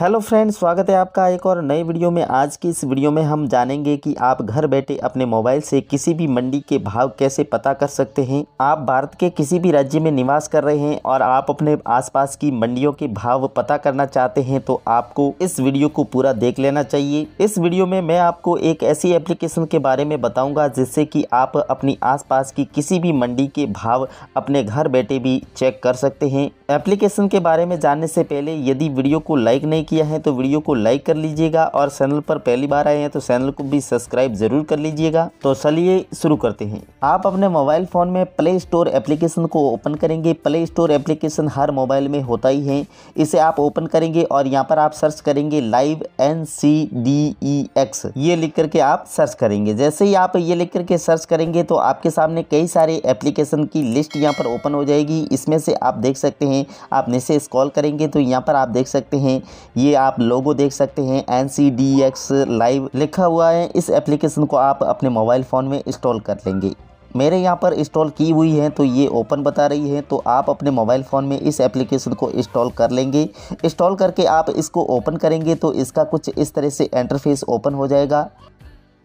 hello friends स्वागत है आपका एक और नई वीडियो में आज की इस वीडियो में हम जानेंगे कि आप घर बैठे अपने मोबाइल से किसी भी मंडी के भाव कैसे पता कर सकते हैं आप भारत के किसी भी राज्य में निवास कर रहे हैं और आप अपने आसपास की मंडियों के भाव पता करना चाहते हैं तो आपको इस वीडियो को पूरा देख लेना चाहिए इस वीडियो में मैं आपको एक ऐसी एप्लीकेशन के बारे में बताऊँगा जिससे कि आप अपनी आस की किसी भी मंडी के भाव अपने घर बैठे भी चेक कर सकते हैं एप्लीकेशन के बारे में जानने से पहले यदि वीडियो को लाइक नहीं किया है तो वीडियो को लाइक कर लीजिएगा और चैनल पर पहली बार आए हैं तो चैनल को भी सब्सक्राइब जरूर कर लीजिएगा तो चलिए शुरू करते हैं आप अपने मोबाइल फ़ोन में प्ले स्टोर एप्लीकेशन को ओपन करेंगे प्ले स्टोर एप्लीकेशन हर मोबाइल में होता ही है इसे आप ओपन करेंगे और यहाँ पर आप सर्च करेंगे live N C D E X ये लिख करके आप सर्च करेंगे जैसे ही आप ये लिख करके सर्च करेंगे तो आपके सामने कई सारे एप्लीकेशन की लिस्ट यहाँ पर ओपन हो जाएगी इसमें से आप देख सकते हैं आप नीचे स्क्रॉल करेंगे तो यहाँ पर आप देख सकते हैं ये आप लोगो देख सकते हैं N C D X live लिखा हुआ है इस एप्लीकेशन को आप अपने मोबाइल फ़ोन में इंस्टॉल कर लेंगे मेरे यहाँ पर इंस्टॉल की हुई है तो ये ओपन बता रही है तो आप अपने मोबाइल फ़ोन में इस एप्लीकेशन को इंस्टॉल कर लेंगे इंस्टॉल करके आप इसको ओपन करेंगे तो इसका कुछ इस तरह से इंटरफेस ओपन हो जाएगा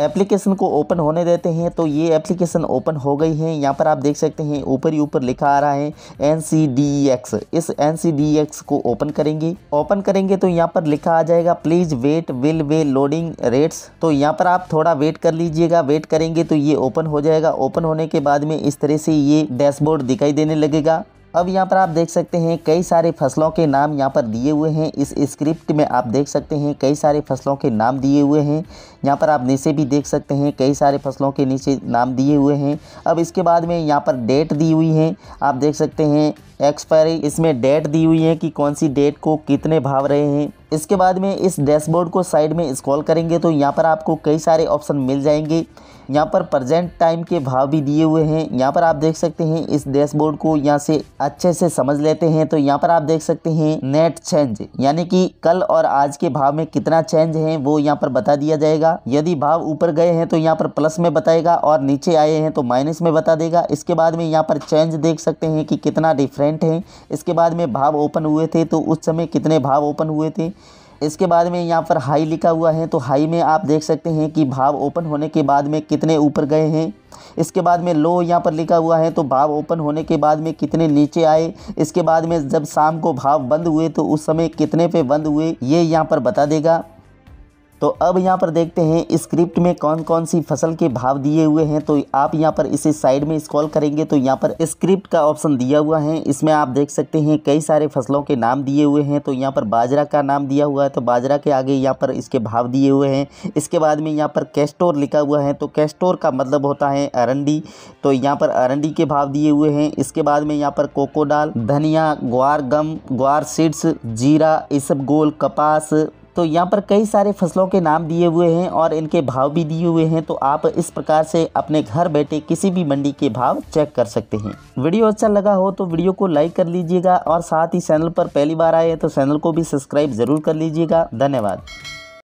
एप्लीकेशन को ओपन होने देते हैं तो ये एप्लीकेशन ओपन हो गई है यहाँ पर आप देख सकते हैं ऊपर ही ऊपर लिखा आ रहा है एन e इस एन e को ओपन करेंगे ओपन करेंगे तो यहाँ पर लिखा आ जाएगा please wait will we loading rates तो यहाँ पर आप थोड़ा वेट कर लीजिएगा वेट करेंगे तो ये ओपन हो जाएगा ओपन होने के बाद में इस तरह से ये डैशबोर्ड दिखाई देने लगेगा अब यहाँ पर आप देख सकते हैं कई सारे फसलों के नाम यहाँ पर दिए हुए हैं इस स्क्रिप्ट में आप देख सकते हैं कई सारे फसलों के नाम दिए हुए हैं यहाँ पर आप नीचे भी देख सकते हैं कई सारे फसलों के नीचे नाम दिए हुए हैं अब इसके बाद में यहाँ पर डेट दी हुई है आप देख सकते हैं एक्सपायरी इसमें डेट दी हुई है कि कौन सी डेट को कितने भाव रहे हैं इसके बाद में इस डैशबोर्ड को साइड में स्क्रॉल करेंगे तो यहाँ पर आपको कई सारे ऑप्शन मिल जाएंगे यहाँ पर प्रेजेंट टाइम के भाव भी दिए हुए हैं यहाँ पर आप देख सकते हैं इस डैशबोर्ड को यहाँ से अच्छे से समझ लेते हैं तो यहाँ पर आप देख सकते हैं नेट चेंज यानी कि कल और आज के भाव में कितना चेंज है वो यहाँ पर बता दिया जाएगा यदि भाव ऊपर गए हैं तो यहाँ पर प्लस में बताएगा और नीचे आए हैं तो माइनस में बता देगा इसके बाद में यहाँ पर चेंज देख सकते हैं कि कितना डिफरेंट है इसके बाद में भाव ओपन हुए थे तो उस समय कितने भाव ओपन हुए थे इसके बाद में यहाँ पर हाई लिखा हुआ है तो हाई में आप देख सकते हैं कि भाव ओपन होने के बाद में कितने ऊपर गए हैं इसके बाद में लो यहाँ पर लिखा हुआ है तो भाव ओपन होने के बाद में कितने नीचे आए इसके बाद में जब शाम को भाव बंद हुए तो उस समय कितने पे बंद हुए ये यहाँ पर बता देगा तो अब यहाँ पर देखते हैं स्क्रिप्ट में कौन कौन सी फसल के भाव दिए हुए हैं तो आप यहाँ पर इसे साइड में स्क्रॉल करेंगे तो यहाँ पर स्क्रिप्ट का ऑप्शन दिया हुआ है इसमें आप देख सकते हैं कई सारे फसलों के नाम दिए हुए हैं तो यहाँ पर बाजरा का नाम दिया हुआ है तो बाजरा के आगे यहाँ पर इसके भाव दिए हुए हैं इसके बाद में यहाँ पर कैस्टोर लिखा हुआ है तो कैस्टोर का मतलब होता है अरंडी तो यहाँ पर अरंडी के भाव दिए हुए हैं इसके बाद में यहाँ पर कोकोडाल धनिया ग्वार गम ग्वार सीड्स जीरा इसबगोल कपास तो यहाँ पर कई सारे फसलों के नाम दिए हुए हैं और इनके भाव भी दिए हुए हैं तो आप इस प्रकार से अपने घर बैठे किसी भी मंडी के भाव चेक कर सकते हैं वीडियो अच्छा लगा हो तो वीडियो को लाइक कर लीजिएगा और साथ ही चैनल पर पहली बार आए तो चैनल को भी सब्सक्राइब जरूर कर लीजिएगा धन्यवाद